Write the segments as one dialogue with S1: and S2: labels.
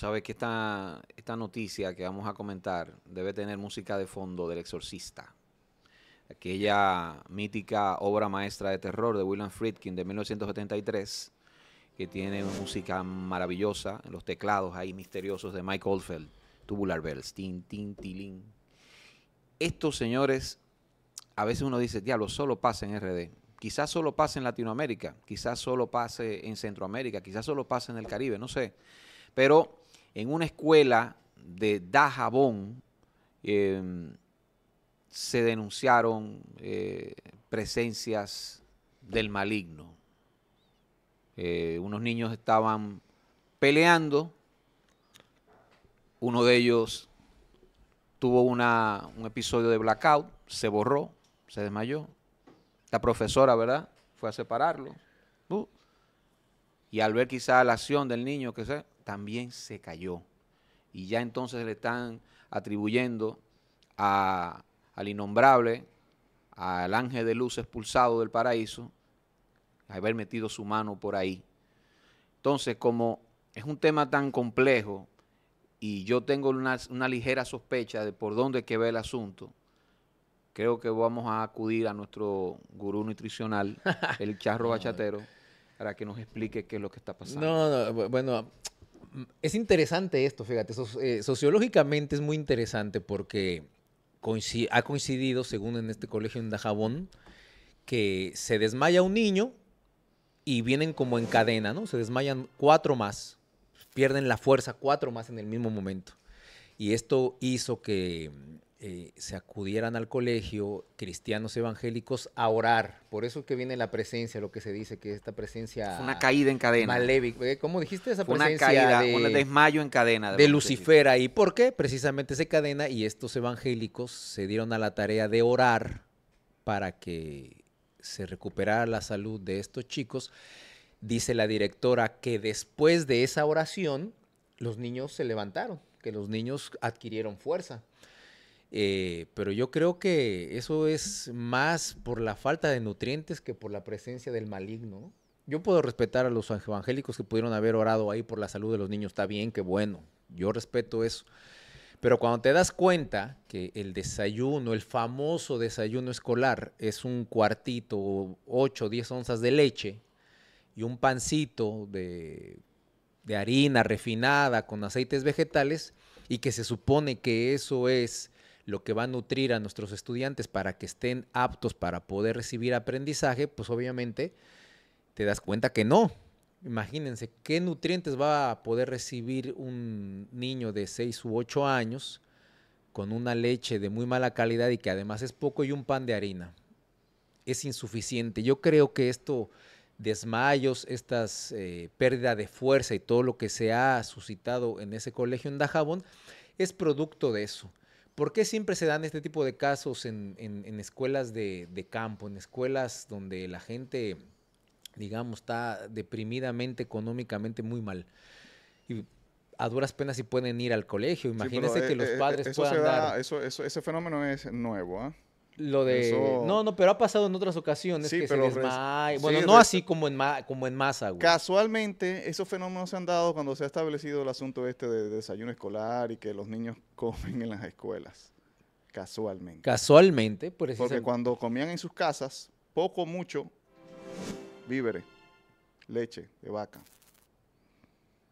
S1: sabes que esta, esta noticia que vamos a comentar debe tener música de fondo del exorcista. Aquella mítica obra maestra de terror de William Friedkin de 1973, que tiene música maravillosa, en los teclados ahí misteriosos de Mike Oldfield, Tubular Bells, tin, tin, tilin. Estos señores, a veces uno dice, diablo, solo pasa en RD. Quizás solo pase en Latinoamérica, quizás solo pase en Centroamérica, quizás solo pase en el Caribe, no sé. Pero en una escuela de Dajabón em, se denunciaron eh, presencias del maligno. Eh, unos niños estaban peleando, uno de ellos tuvo un episodio de blackout, se borró, se desmayó. La profesora, ¿verdad? Fue a separarlo. Y al ver quizá la acción del niño, que se, también se cayó. Y ya entonces le están atribuyendo al innombrable, al ángel de luz expulsado del paraíso, haber metido su mano por ahí. Entonces, como es un tema tan complejo y yo tengo una, ligera sospecha de por dónde que ve el asunto, creo que vamos a acudir a nuestro gurú nutricional, el charro bachatero, para que nos
S2: explique qué es lo que está pasando. No, no bueno, es interesante esto, fíjate, eh, sociológicamente es muy interesante porque ha coincidido, según en este colegio en Dajabón, que se desmaya un niño y vienen como en cadena, ¿no? Se desmayan cuatro más, pierden la fuerza cuatro más en el mismo momento. Y esto hizo que eh, se acudieran al colegio cristianos evangélicos a orar. Por eso que viene la presencia, lo que se dice, que esta presencia... una caída en cadena. Eh, ¿Cómo dijiste esa presencia? Una caída, un desmayo en cadena. De, de Lucifer ¿Por qué? Precisamente se cadena y estos evangélicos se dieron a la tarea de orar para que se recuperara la salud de estos chicos. Dice la directora que después de esa oración, los niños se levantaron, que los niños adquirieron fuerza. Eh, pero yo creo que eso es más por la falta de nutrientes que por la presencia del maligno. Yo puedo respetar a los evangélicos que pudieron haber orado ahí por la salud de los niños, está bien, qué bueno, yo respeto eso. Pero cuando te das cuenta que el desayuno, el famoso desayuno escolar, es un cuartito, 8, 10 onzas de leche y un pancito de, de harina refinada con aceites vegetales, y que se supone que eso es lo que va a nutrir a nuestros estudiantes para que estén aptos para poder recibir aprendizaje, pues obviamente te das cuenta que no. Imagínense qué nutrientes va a poder recibir un niño de 6 u 8 años con una leche de muy mala calidad y que además es poco y un pan de harina. Es insuficiente. Yo creo que esto, desmayos, estas pérdidas eh, pérdida de fuerza y todo lo que se ha suscitado en ese colegio en Dajabón, es producto de eso. ¿Por qué siempre se dan este tipo de casos en, escuelas de, campo, en escuelas donde la gente, digamos, está deprimidamente, económicamente muy mal? Y a duras penas si pueden ir al colegio. Imagínense que los eh, eh, padres puedan dar...
S3: ese fenómeno es nuevo, ¿ah? lo de no
S2: no pero ha pasado en otras ocasiones que bueno no así
S3: como en como masa casualmente esos fenómenos se han dado cuando se ha establecido el asunto este de desayuno escolar y que los niños comen en las escuelas casualmente casualmente por eso porque cuando comían en sus casas poco mucho víveres leche de vaca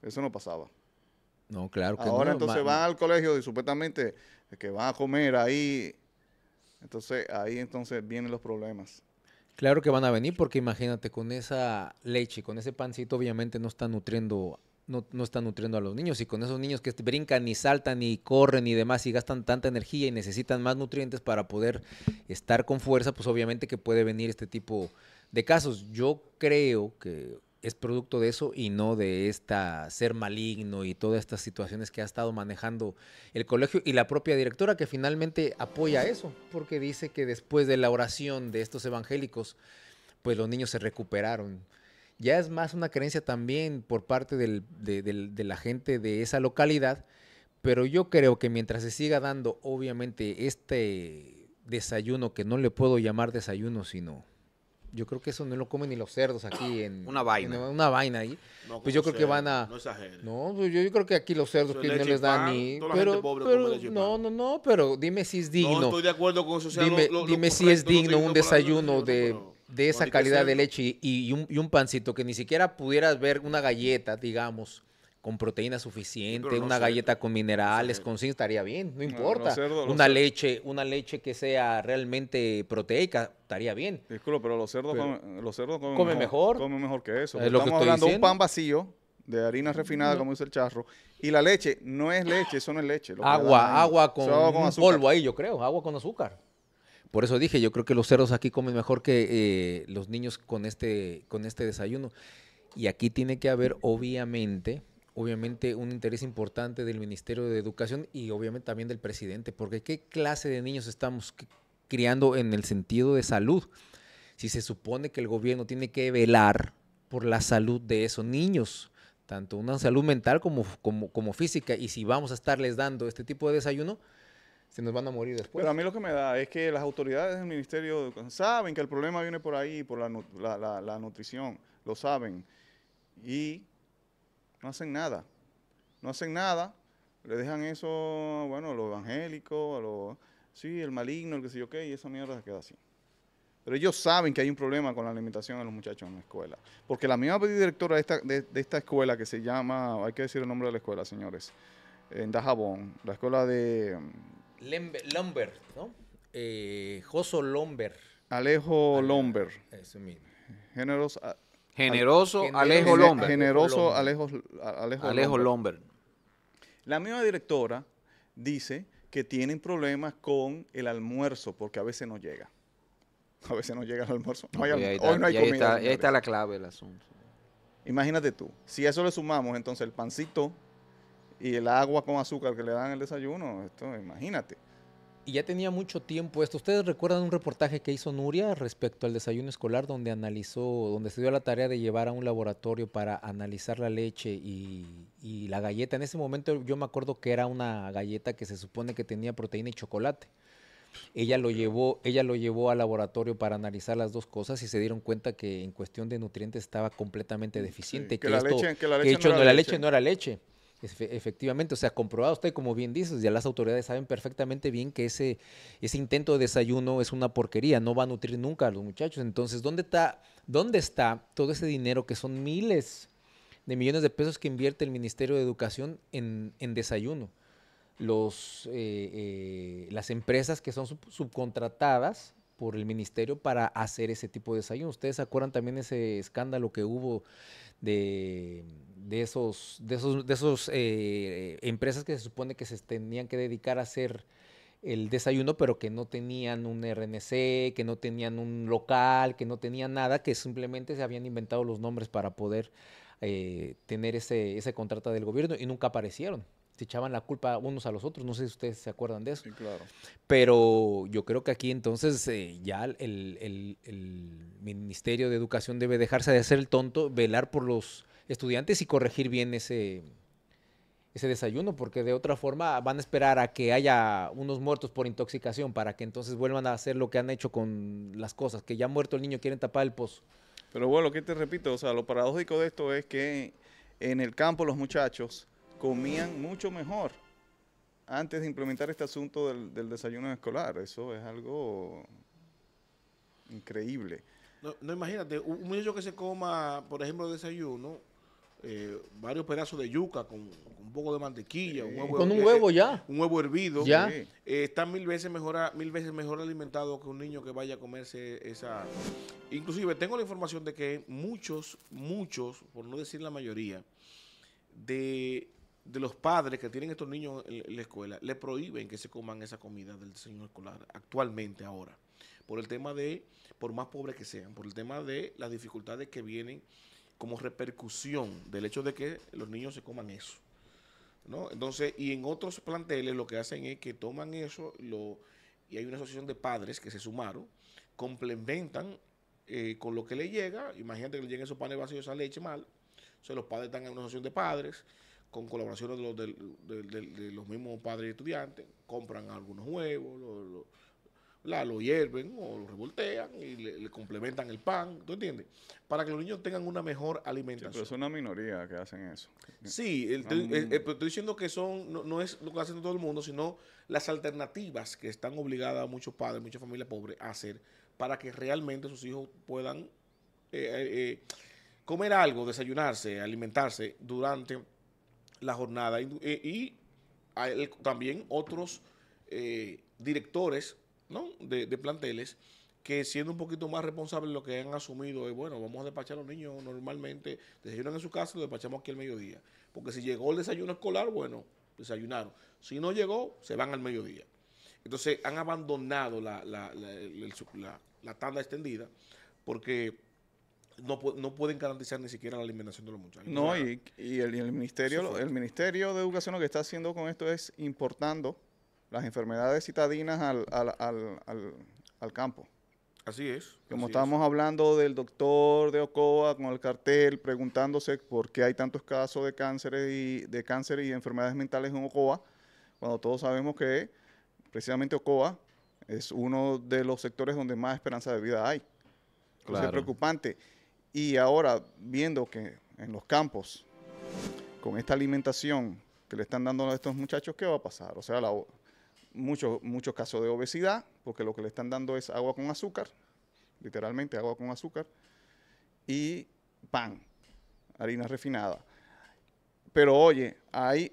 S3: eso no pasaba
S2: no claro que ahora entonces van al
S3: colegio y supuestamente que van a comer ahí entonces ahí entonces vienen los problemas.
S2: Claro que van a venir porque imagínate con esa leche, con ese pancito obviamente no está nutriendo no, no está nutriendo a los niños y con esos niños que brincan y saltan y corren y demás y gastan tanta energía y necesitan más nutrientes para poder estar con fuerza, pues obviamente que puede venir este tipo de casos. Yo creo que es producto de eso y no de esta ser maligno y todas estas situaciones que ha estado manejando el colegio y la propia directora que finalmente apoya eso, porque dice que después de la oración de estos evangélicos, pues los niños se recuperaron. Ya es más una creencia también por parte de la gente de esa localidad, pero yo creo que mientras se siga dando, obviamente, este desayuno, que no le puedo llamar desayuno, sino yo creo que eso no lo comen ni los cerdos aquí ah, en una vaina. una vaina ahí. pues yo creo que van a No, no pues yo, yo, creo que aquí los cerdos no les dan ni pero, no, no, no, pero dime si es digno. No estoy de
S4: acuerdo con eso, Dime, si es digno un
S2: desayuno de esa calidad de leche y, un, y un pancito que ni siquiera pudieras ver una galleta, digamos con proteína suficiente, una galleta con minerales, con zinc estaría bien, no ah, importa. una leche, una leche que sea realmente proteica
S3: estaría bien. Disculpe, pero los cerdos comen, los cerdos comen, come mejor, mejor que eso. estamos hablando de un pan vacío de harina refinada, como dice el charro, y la leche no es leche, eso no es leche. agua, agua con, polvo ahí, yo creo, agua con azúcar.
S2: Por eso dije, yo creo que los cerdos aquí comen mejor que eh, los niños con este, con este desayuno. Y aquí tiene que haber, obviamente, obviamente un interés importante del Ministerio de Educación y obviamente también del presidente, porque ¿qué clase de niños estamos criando en el sentido de salud? Si se supone que el gobierno tiene que velar por la salud de esos niños, tanto una salud mental como, como, física, y si vamos a estarles dando este tipo de desayuno, se nos van a morir después.
S3: Pero a mí lo que me da es que las autoridades del Ministerio de saben que el problema viene por ahí, por la, la nutrición, lo saben. Y no hacen nada. No hacen nada, le dejan eso, bueno, a los evangélicos, a los, sí, el maligno, el que sé yo qué, y esa mierda se queda así. Pero ellos saben que hay un problema con la alimentación de los muchachos en la escuela. Porque la misma directora de esta, escuela que se llama, hay que decir el nombre de la escuela, señores, en Dajabón, la escuela de...
S2: Lombert, ¿no? Eh, Joso Lomber.
S3: Alejo Lomber. Eso mismo. Géneros ah, Generoso, Alejo Lomber. Generoso Alejo, Alejo, Alejo La misma directora dice que tienen problemas con el almuerzo porque a veces no llega. A veces no llega el almuerzo. hoy no hay comida. ahí está la clave del asunto. Imagínate tú, si eso le sumamos entonces el pancito y el agua con azúcar que le dan el desayuno, esto, imagínate
S2: y ya tenía mucho tiempo esto. ¿Ustedes recuerdan un reportaje que hizo Nuria respecto al desayuno escolar donde analizó, donde se dio la tarea de llevar a un laboratorio para analizar la leche y, la galleta? En ese momento yo me acuerdo que era una galleta que se supone que tenía proteína y chocolate. Ella lo llevó, ella lo llevó al laboratorio para analizar las dos cosas y se dieron cuenta que en cuestión de nutrientes estaba completamente deficiente. que, la, hecho, la leche no era leche. Efectivamente, o sea, comprobado usted, como bien dices, ya las autoridades saben perfectamente bien que ese, ese intento de desayuno es una porquería, no va a nutrir nunca a los muchachos. Entonces, ¿dónde está, dónde está todo ese dinero que son miles de millones de pesos que invierte el Ministerio de Educación en, desayuno? Los, eh, eh, las empresas que son subcontratadas por el ministerio para hacer ese tipo de desayuno. Ustedes acuerdan también ese escándalo que hubo de, esas esos, de esos, de esos eh, empresas que se supone que se tenían que dedicar a hacer el desayuno, pero que no tenían un RNC, que no tenían un local, que no tenían nada, que simplemente se habían inventado los nombres para poder eh, tener ese, ese contrato del gobierno y nunca aparecieron se echaban la culpa unos a los otros. No sé si ustedes se acuerdan de eso. claro. Pero yo creo que aquí entonces eh, ya el, Ministerio de Educación debe dejarse de hacer el tonto, velar por los estudiantes y corregir bien ese, desayuno, porque de otra forma van a esperar a que haya unos muertos por intoxicación para que entonces vuelvan a hacer lo que han hecho con
S3: las cosas, que ya muerto el niño quieren tapar el pozo. Pero bueno, lo que te repito, o sea, lo paradójico de esto es que en el campo los muchachos comían mucho mejor antes de implementar este asunto del, desayuno escolar. Eso es algo increíble.
S4: No, imagínate, un, niño que se coma, por ejemplo, desayuno, eh, varios pedazos de yuca con, un poco de mantequilla, un huevo, con un eh, huevo eh, ya, un huevo hervido, está mil veces mejor, mil veces mejor alimentado que un niño que vaya a comerse esa. Inclusive tengo la información de que muchos, muchos, por no decir la mayoría, de de los padres que tienen estos niños en la escuela, le prohíben que se coman esa comida del señor escolar actualmente ahora, por el tema de, por más pobres que sean, por el tema de las dificultades que vienen como repercusión del hecho de que los niños se coman eso. ¿no? Entonces, y en otros planteles lo que hacen es que toman eso, lo, y hay una asociación de padres que se sumaron, complementan eh, con lo que le llega, imagínate que le lleguen esos panes vacíos, esa leche mal, o los padres están en una asociación de padres, con colaboraciones de los, los mismos padres y estudiantes, compran algunos huevos, lo, la, lo hierven o lo revoltean y le, complementan el pan, ¿tú entiendes? Para que los niños tengan una mejor alimentación. pero es una minoría que hacen eso. Sí, eh, estoy diciendo que son no, es lo que hacen todo el mundo, sino las alternativas que están obligadas a muchos padres, muchas familias pobres a hacer para que realmente sus hijos puedan eh, eh, comer algo, desayunarse, alimentarse durante la jornada. Y, eh, también otros eh, directores de, planteles que siendo un poquito más responsables lo que han asumido es, bueno, vamos a despachar a los niños normalmente, desayunan en su casa y lo despachamos aquí al mediodía. Porque si llegó el desayuno escolar, bueno, desayunaron. Si no llegó, se van al mediodía. Entonces han abandonado la, la, la tanda extendida porque no, no, pueden garantizar ni siquiera la eliminación de los
S3: muchachos. No, y, y, el, ministerio, el Ministerio de Educación lo que está haciendo con esto es importando las enfermedades citadinas al, al, al, al campo. Así es. Como estábamos hablando del doctor de Ocoa con el cartel preguntándose por qué hay tantos casos de cáncer y, de cáncer y enfermedades mentales en Ocoa, cuando todos sabemos que precisamente Ocoa es uno de los sectores donde más esperanza de vida hay. Claro. es preocupante. Y ahora, viendo que en los campos, con esta alimentación que le están dando a estos muchachos, ¿qué va a pasar? O sea, muchos casos de obesidad, porque lo que le están dando es agua con azúcar, literalmente agua con azúcar, y pan, harina refinada. Pero oye, hay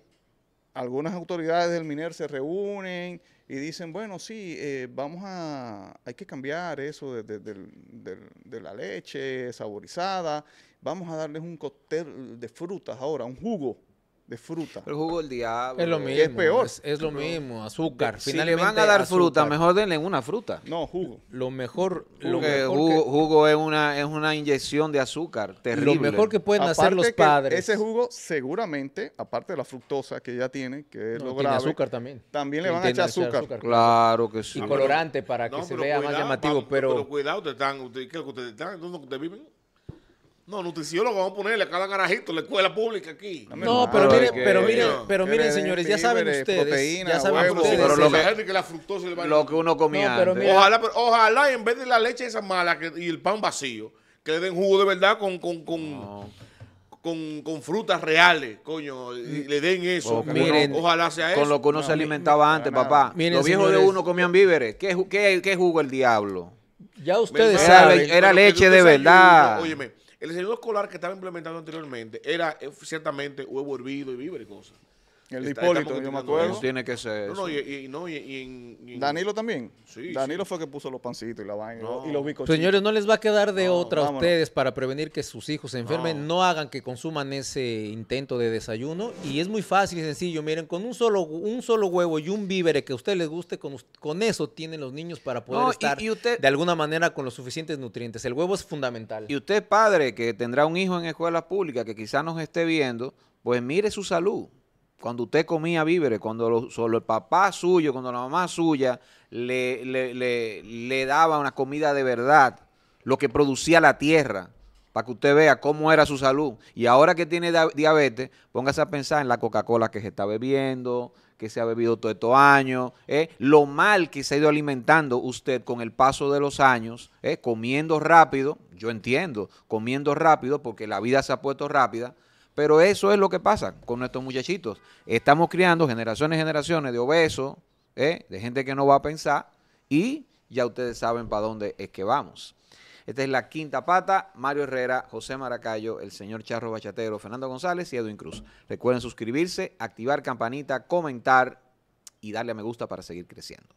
S3: algunas autoridades del MINER se reúnen y dicen, bueno, sí, eh, vamos a, hay que cambiar eso de, de, la leche saborizada, vamos a darles un cóctel de frutas ahora, un jugo de fruta. El jugo del diablo. Es lo mismo. Es peor. Es, lo mismo,
S1: azúcar. Si le van a dar fruta, mejor denle una fruta. No, jugo. Lo mejor... Jugo, lo jugo, es, una, es una inyección de azúcar terrible. Lo mejor que pueden hacer los padres. Ese
S3: jugo seguramente, aparte de la fructosa que ya tiene, que es no, tiene azúcar también. También le van a echar azúcar. Claro
S1: que sí. Y colorante para que se vea más llamativo, ah, pero...
S4: cuidado, ustedes están? viven? No, lo vamos a ponerle a cada garajito la escuela pública aquí. No, pero, miren, pero miren, pero miren, señores, ya saben ustedes.
S1: ya saben ustedes. Pero lo que,
S4: la lo que uno comía antes. Ojalá, ojalá en vez de la leche esa mala y el pan vacío, que le den jugo de verdad con... con, con Con, frutas reales, coño, mm. le den eso. miren, ojalá sea eso. Con lo que uno se
S1: alimentaba antes, papá. Miren, Los viejos de uno comían víveres. ¿Qué, jugo el diablo? Ya ustedes saben. Era, era leche de verdad. Óyeme
S4: el desayuno escolar que estaba implementado anteriormente era eh, ciertamente huevo hervido y víveres y cosas. El Hipólito, yo me acuerdo. tiene que ser. No,
S3: y, no, y, Danilo también. Sí, Danilo fue fue que puso los pancitos y la vaina y los bicos. Señores, no les va a quedar de otra a ustedes
S2: para prevenir que sus hijos se enfermen. No. hagan que consuman ese intento de desayuno. Y es muy fácil y sencillo. Miren, con un solo, un solo huevo y un vívere que a usted les guste, con, eso tienen los niños para poder estar de alguna manera
S1: con los suficientes nutrientes. El huevo es fundamental. Y usted, padre, que tendrá un hijo en escuela pública que quizás nos esté viendo, pues mire su salud cuando usted comía víveres, cuando solo el papá suyo, cuando la mamá suya le, le, daba una comida de verdad, lo que producía la tierra, para que usted vea cómo era su salud. Y ahora que tiene diabetes, póngase a pensar en la Coca-Cola que se está bebiendo, que se ha bebido todos estos años, ¿eh? lo mal que se ha ido alimentando usted con el paso de los años, ¿eh? comiendo rápido, yo entiendo, comiendo rápido porque la vida se ha puesto rápida, pero eso es lo que pasa con nuestros muchachitos. Estamos criando generaciones y generaciones de obesos, ¿eh? de gente que no va a pensar y ya ustedes saben para dónde es que vamos. Esta es la quinta pata. Mario Herrera, José Maracayo, el señor Charro Bachatero, Fernando González y Edwin Cruz. Recuerden suscribirse, activar campanita, comentar y darle a me gusta para seguir creciendo.